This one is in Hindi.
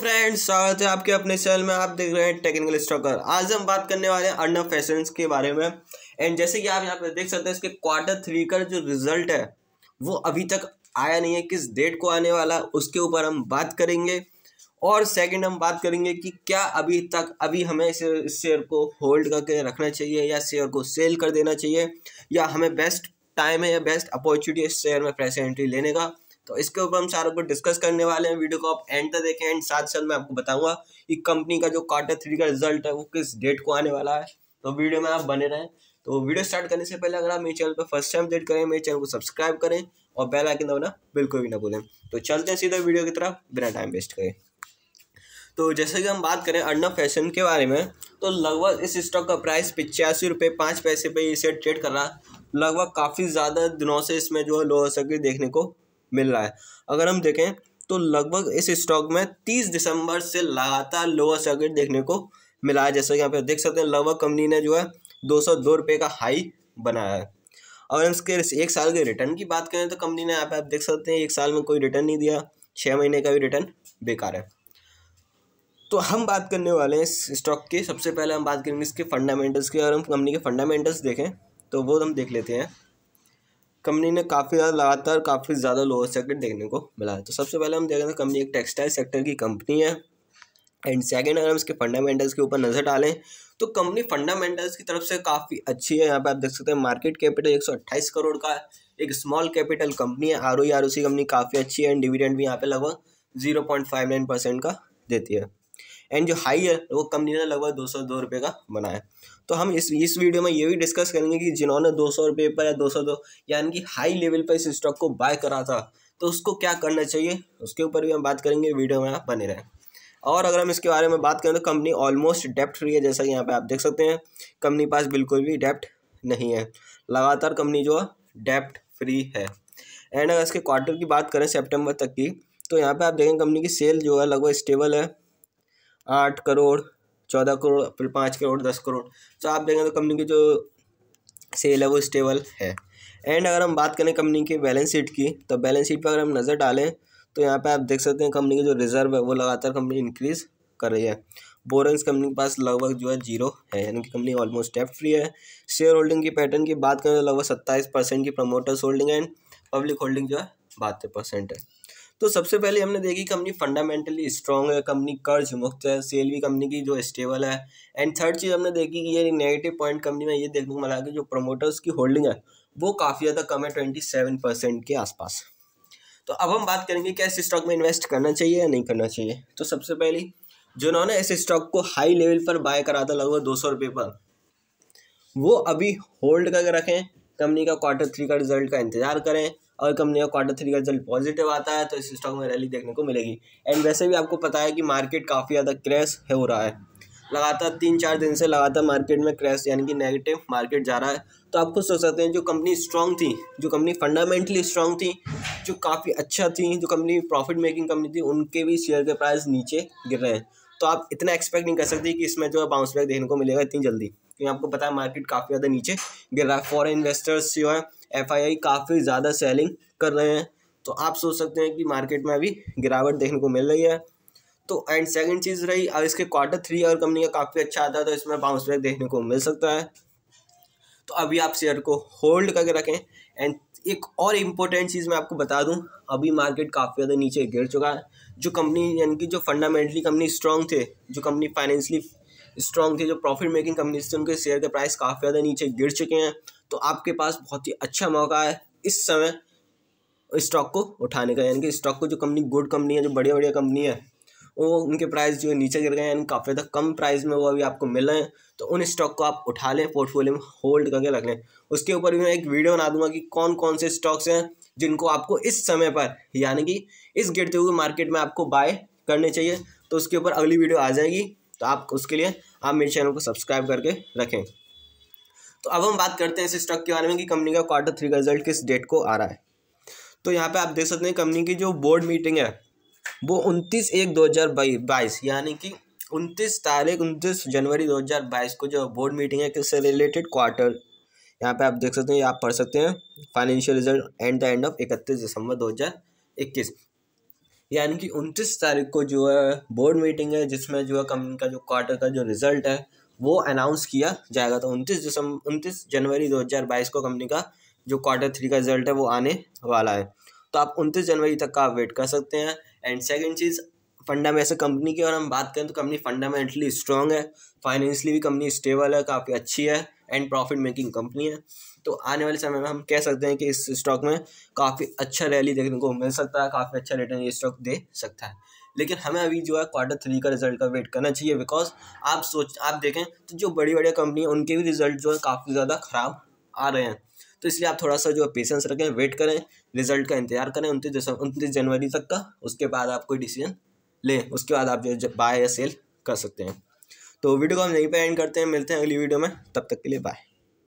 फ्रेंड्स स्वागत है आपके अपने चैनल में आप देख रहे हैं टेक्निकल स्टॉकर आज हम बात करने वाले हैं अर्नब फैशन के बारे में एंड जैसे कि आप यहाँ पे देख सकते हैं इसके क्वार्टर थ्री का जो रिजल्ट है वो अभी तक आया नहीं है किस डेट को आने वाला उसके ऊपर हम बात करेंगे और सेकेंड हम बात करेंगे कि क्या अभी तक अभी हमें इस शेयर को होल्ड करके रखना चाहिए या शेयर को सेल कर देना चाहिए या हमें बेस्ट टाइम है या बेस्ट अपॉर्चुनिटी इस शेयर में प्रेस एंट्री लेने का तो इसके ऊपर हम सारों को डिस्कस करने वाले हैं वीडियो को आप एंड तक देखें एंड साथ साथ मैं आपको बताऊंगा कि कंपनी का जो क्वार्टर थ्री का रिजल्ट है वो किस डेट को आने वाला है तो वीडियो में आप बने रहें तो वीडियो स्टार्ट करने से पहले अगर आप मेरे चैनल पर फर्स्ट टाइम अपडेट करें मेरे चैनल को सब्सक्राइब करें और बेल आइकन दबाना बिल्कुल भी ना भूलें तो चलते हैं सीधा वीडियो की तरफ बिना टाइम वेस्ट करें तो जैसे कि हम बात करें अर्ना फैशन के बारे में तो लगभग इस स्टॉक का प्राइस पिचासी रुपये पाँच पैसे पे इसे ट्रेड कर रहा लगभग काफ़ी ज़्यादा दिनों से इसमें जो है लो हो सके देखने को मिल रहा है अगर हम देखें तो लगभग इस स्टॉक में तीस दिसंबर से लगातार लोअर सर्किट देखने को मिला है जैसा कि यहाँ देख सकते हैं लगभग कंपनी ने जो है दो सौ दो रुपये का हाई बनाया है और इसके एक साल के रिटर्न की बात करें तो कंपनी ने यहाँ पे आप देख सकते हैं एक साल में कोई रिटर्न नहीं दिया छः महीने का भी रिटर्न बेकार है तो हम बात करने वाले हैं इस स्टॉक की सबसे पहले हम बात करेंगे इसके फंडामेंटल्स की अगर हम कंपनी के फंडामेंटल्स देखें तो वो हम देख लेते हैं कंपनी ने काफ़ी ज़्यादा लगातार काफ़ी ज़्यादा लोअर सेक्टर देखने को मिला है तो सबसे पहले हम देख रहे हैं कंपनी एक टेक्सटाइल सेक्टर की कंपनी है एंड सेकेंड अगर हम इसके फंडामेंटल्स के ऊपर नज़र डालें तो कंपनी फंडामेंटल्स की तरफ से काफ़ी अच्छी है यहाँ पे आप देख सकते हैं मार्केट कैपिटल एक करोड़ का है एक स्मॉल कैपिटल कंपनी है आर ओ कंपनी काफ़ी अच्छी है एंड डिविडेंड भी यहाँ पे लगभग zero point five nine percent का देती है एंड जो हाई है वो कम नहीं था लगभग दो सौ दो रुपये का बना है तो हम इस इस वीडियो में ये भी डिस्कस करेंगे कि जिन्होंने दो सौ रुपये पर या दो सौ दो यानी कि हाई लेवल पर इस स्टॉक को बाय करा था तो उसको क्या करना चाहिए उसके ऊपर भी हम बात करेंगे वीडियो में आप बने रहें और अगर हम इसके बारे में बात करें तो कंपनी ऑलमोस्ट डेप्ट फ्री है जैसा कि यहाँ पर आप देख सकते हैं कंपनी पास बिल्कुल भी डेप्ट नहीं है लगातार कंपनी जो है डेप्ट फ्री है एंड अगर इसके क्वार्टर की बात करें सेप्टेम्बर तक की तो यहाँ पे आप देखें कंपनी की सेल जो है लगभग स्टेबल है आठ करोड़ चौदह करोड़ फिर पाँच करोड़ दस करोड़ तो आप देखें तो कंपनी की जो सेल है वो स्टेबल है एंड अगर हम बात करें कंपनी की बैलेंस शीट की तो बैलेंस शीट पर अगर हम नज़र डालें तो यहाँ पे आप देख सकते हैं कंपनी की जो रिजर्व है वो लगातार कंपनी इंक्रीज़ कर रही है बोरेंस कंपनी के पास लगभग जो है जीरो है यानी कि कंपनी ऑलमोस्ट डेफ फ्री है शेयर होल्डिंग की पैटर्न की बात करें तो लगभग सत्ताईस परसेंट की promoters holding and public holding जो है बहत्तर परसेंट है तो सबसे पहले हमने देखी कंपनी फंडामेंटली स्ट्रांग है कंपनी कर्ज मुक्त है सेल भी कंपनी की जो स्टेबल है एंड थर्ड चीज़ हमने देखी कि ये नेगेटिव पॉइंट कंपनी में ये देखने को मिला कि जो प्रमोटर्स की होल्डिंग है वो काफ़ी ज़्यादा कम है ट्वेंटी सेवन परसेंट के आसपास तो अब हम बात करेंगे क्या इस स्टॉक में इन्वेस्ट करना चाहिए या नहीं करना चाहिए तो सबसे पहली जिन्होंने इस स्टॉक को हाई लेवल पर बाय करा था लगभग दो सौ रुपये पर वो अभी होल्ड करके रखें कंपनी का क्वार्टर थ्री का रिजल्ट का इंतज़ार करें और कंपनी का क्वार्टर थ्री का रिजल्ट पॉजिटिव आता है तो इस स्टॉक में रैली देखने को मिलेगी एंड वैसे भी आपको पता है कि मार्केट काफ़ी ज़्यादा क्रैश है हो रहा है लगातार तीन चार दिन से लगातार मार्केट में क्रैश यानी कि नेगेटिव मार्केट जा रहा है तो आप खुद सोच सकते हैं जो कंपनी स्ट्रांग थी जो कंपनी फंडामेंटली स्ट्रांग थी जो काफ़ी अच्छा थी जो कंपनी प्रॉफिट मेकिंग कंपनी थी उनके भी शेयर के प्राइस नीचे गिर रहे हैं तो आप इतना एक्सपेक्ट नहीं कर सकते कि इसमें जो है बाउंस बैक देखने को मिलेगा इतनी जल्दी क्योंकि आपको पता है मार्केट काफ़ी ज़्यादा नीचे गिर रहा है फॉरन इन्वेस्टर्स जो है एफ काफ़ी ज़्यादा सेलिंग कर रहे हैं तो आप सोच सकते हैं कि मार्केट में अभी गिरावट देखने को मिल रही है तो एंड सेकंड चीज़ रही अब इसके क्वार्टर थ्री अगर कंपनी का काफ़ी अच्छा आता है तो इसमें बाउंस बैक देखने को मिल सकता है तो अभी आप शेयर को होल्ड करके रखें एंड एक और इम्पोर्टेंट चीज़ मैं आपको बता दूं अभी मार्केट काफ़ी ज़्यादा नीचे गिर चुका है जो कंपनी यानी कि जो फंडामेंटली कंपनी स्ट्रांग थे जो कंपनी फाइनेंशली स्ट्रांग थे जो प्रॉफिट मेकिंग कंपनीज थे उनके शेयर के प्राइस काफ़ी ज़्यादा नीचे गिर चुके हैं तो आपके पास बहुत ही अच्छा मौका है इस समय स्टॉक को उठाने का यानी कि स्टॉक को जो कंपनी गुड कंपनी है जो बढ़िया बढ़िया कंपनी है वो उनके प्राइस जो है नीचे गिर गए हैं काफ़ी तक कम प्राइस में वो अभी आपको मिल रहे हैं तो उन स्टॉक को आप उठा लें पोर्टफोलियो में होल्ड करके रख लें उसके ऊपर भी मैं एक वीडियो बना दूंगा कि कौन कौन से स्टॉक्स हैं जिनको आपको इस समय पर यानी कि इस गिरते हुए मार्केट में आपको बाय करने चाहिए तो उसके ऊपर अगली वीडियो आ जाएगी तो आप उसके लिए आप मेरे चैनल को सब्सक्राइब करके रखें तो अब हम बात करते हैं इस स्टॉक के बारे में कि कंपनी का क्वार्टर थ्री का रिजल्ट किस डेट को आ रहा है तो यहाँ पे आप देख सकते हैं कंपनी की जो बोर्ड मीटिंग है वो उनतीस एक दो हज़ार बाईस यानी कि उनतीस तारीख उनतीस जनवरी दो हज़ार बाईस को जो बोर्ड मीटिंग है किससे रिलेटेड क्वार्टर यहाँ पे आप देख सकते हैं आप पढ़ सकते हैं financial result and the end of इकतीस दिसंबर दो हज़ार इक्कीस यानी कि उनतीस तारीख को जो है बोर्ड मीटिंग है जिसमें जो है कंपनी का जो क्वार्टर का जो रिजल्ट है वो अनाउंस किया जाएगा तो उनतीस दिसंबर उनतीस जनवरी 2022 को कंपनी का जो क्वार्टर थ्री का रिजल्ट है वो आने वाला है तो आप उनतीस जनवरी तक का आप वेट कर सकते हैं एंड सेकेंड चीज़ फंडा में ऐसे कंपनी की और हम बात करें तो कंपनी फंडामेंटली स्ट्रॉन्ग है फाइनेंशली भी कंपनी स्टेबल है काफ़ी अच्छी है एंड प्रॉफिट मेकिंग कंपनी है तो आने वाले समय में हम कह सकते हैं कि इस स्टॉक में काफ़ी अच्छा रैली देखने को मिल सकता है काफ़ी अच्छा रिटर्न ये स्टॉक दे सकता है लेकिन हमें अभी जो है क्वार्टर थ्री का रिजल्ट का वेट करना चाहिए बिकॉज आप सोच आप देखें तो जो बड़ी बड़ी कंपनी है उनके भी रिजल्ट जो है काफ़ी ज़्यादा ख़राब आ रहे हैं तो इसलिए आप थोड़ा सा जो है पेशेंस रखें वेट करें रिजल्ट का इंतजार करें उनतीस दिसंबर उनतीस जनवरी तक का उसके बाद आप कोई डिसीजन लें उसके बाद आप जो बाय या सेल कर सकते हैं तो वीडियो को हम यहीं पर एंड करते हैं मिलते हैं अगली वीडियो में तब तक के लिए बाय